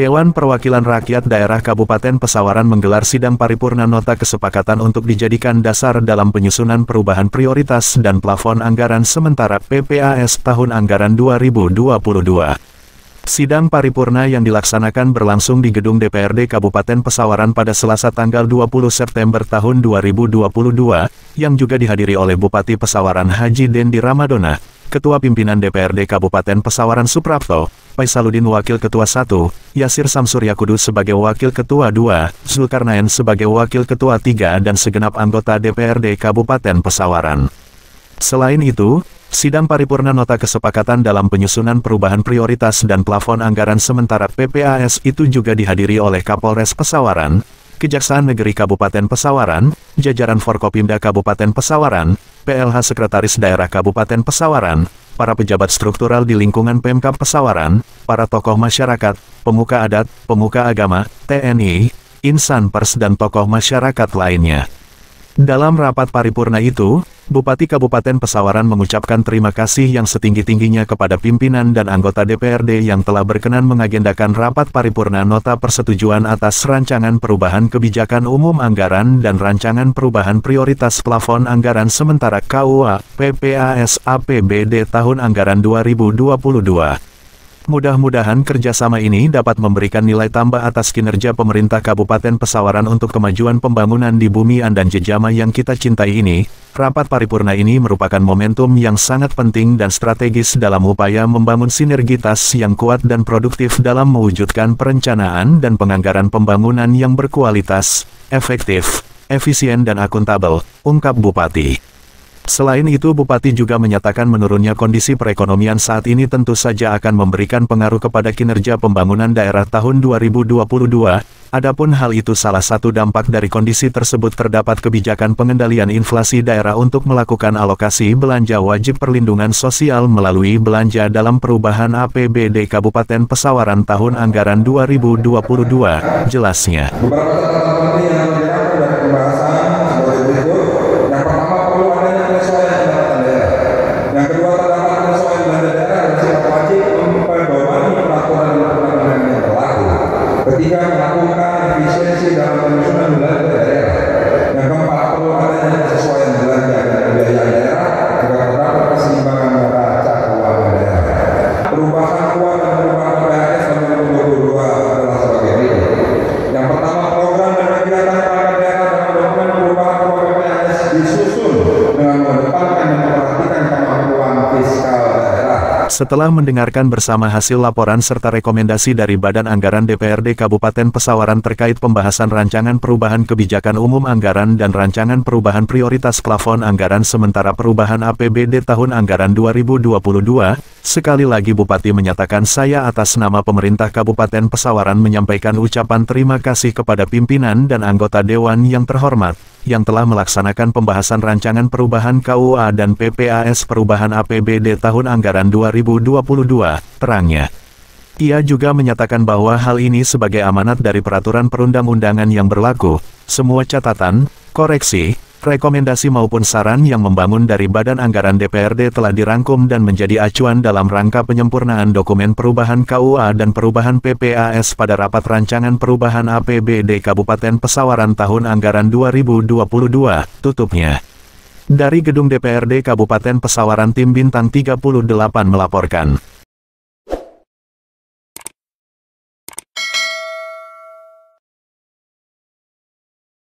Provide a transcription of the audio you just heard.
Dewan Perwakilan Rakyat Daerah Kabupaten Pesawaran menggelar sidang paripurna nota kesepakatan untuk dijadikan dasar dalam penyusunan perubahan prioritas dan plafon anggaran sementara PPAS tahun anggaran 2022. Sidang paripurna yang dilaksanakan berlangsung di gedung DPRD Kabupaten Pesawaran pada Selasa tanggal 20 September tahun 2022, yang juga dihadiri oleh Bupati Pesawaran Haji Dendi Ramadona, Ketua Pimpinan DPRD Kabupaten Pesawaran Suprapto, Faisaludin Wakil Ketua 1, Yasir Samsurya Kudus sebagai Wakil Ketua 2, Zulkarnain sebagai Wakil Ketua 3 dan segenap anggota DPRD Kabupaten Pesawaran. Selain itu, Sidang paripurna nota kesepakatan dalam penyusunan perubahan prioritas dan plafon anggaran sementara PPAS itu juga dihadiri oleh Kapolres Pesawaran, Kejaksaan Negeri Kabupaten Pesawaran, jajaran Forkopimda Kabupaten Pesawaran, PLH Sekretaris Daerah Kabupaten Pesawaran, para pejabat struktural di lingkungan PMK Pesawaran, para tokoh masyarakat, pemuka adat, pemuka agama, TNI, insan pers dan tokoh masyarakat lainnya. Dalam rapat paripurna itu, Bupati Kabupaten Pesawaran mengucapkan terima kasih yang setinggi-tingginya kepada pimpinan dan anggota DPRD yang telah berkenan mengagendakan rapat paripurna nota persetujuan atas rancangan perubahan kebijakan umum anggaran dan rancangan perubahan prioritas plafon anggaran sementara KUA, PPAS, APBD tahun anggaran 2022. Mudah-mudahan kerjasama ini dapat memberikan nilai tambah atas kinerja pemerintah Kabupaten Pesawaran untuk kemajuan pembangunan di bumi dan jejama yang kita cintai ini. Rapat paripurna ini merupakan momentum yang sangat penting dan strategis dalam upaya membangun sinergitas yang kuat dan produktif dalam mewujudkan perencanaan dan penganggaran pembangunan yang berkualitas, efektif, efisien dan akuntabel, ungkap Bupati. Selain itu Bupati juga menyatakan menurunnya kondisi perekonomian saat ini tentu saja akan memberikan pengaruh kepada kinerja pembangunan daerah tahun 2022. Adapun hal itu salah satu dampak dari kondisi tersebut terdapat kebijakan pengendalian inflasi daerah untuk melakukan alokasi belanja wajib perlindungan sosial melalui belanja dalam perubahan APBD Kabupaten Pesawaran tahun anggaran 2022, jelasnya. Setelah mendengarkan bersama hasil laporan serta rekomendasi dari Badan Anggaran DPRD Kabupaten Pesawaran terkait pembahasan rancangan perubahan kebijakan umum anggaran dan rancangan perubahan prioritas plafon anggaran sementara perubahan APBD tahun anggaran 2022, sekali lagi Bupati menyatakan saya atas nama pemerintah Kabupaten Pesawaran menyampaikan ucapan terima kasih kepada pimpinan dan anggota Dewan yang terhormat yang telah melaksanakan pembahasan rancangan perubahan KUA dan PPAS perubahan APBD tahun anggaran 2022, terangnya. Ia juga menyatakan bahwa hal ini sebagai amanat dari peraturan perundang-undangan yang berlaku, semua catatan, koreksi, rekomendasi maupun saran yang membangun dari Badan Anggaran DPRD telah dirangkum dan menjadi acuan dalam rangka penyempurnaan dokumen perubahan KUA dan perubahan PPAS pada rapat rancangan perubahan APBD Kabupaten Pesawaran tahun anggaran 2022, tutupnya. Dari Gedung DPRD Kabupaten Pesawaran Tim Bintang 38 melaporkan.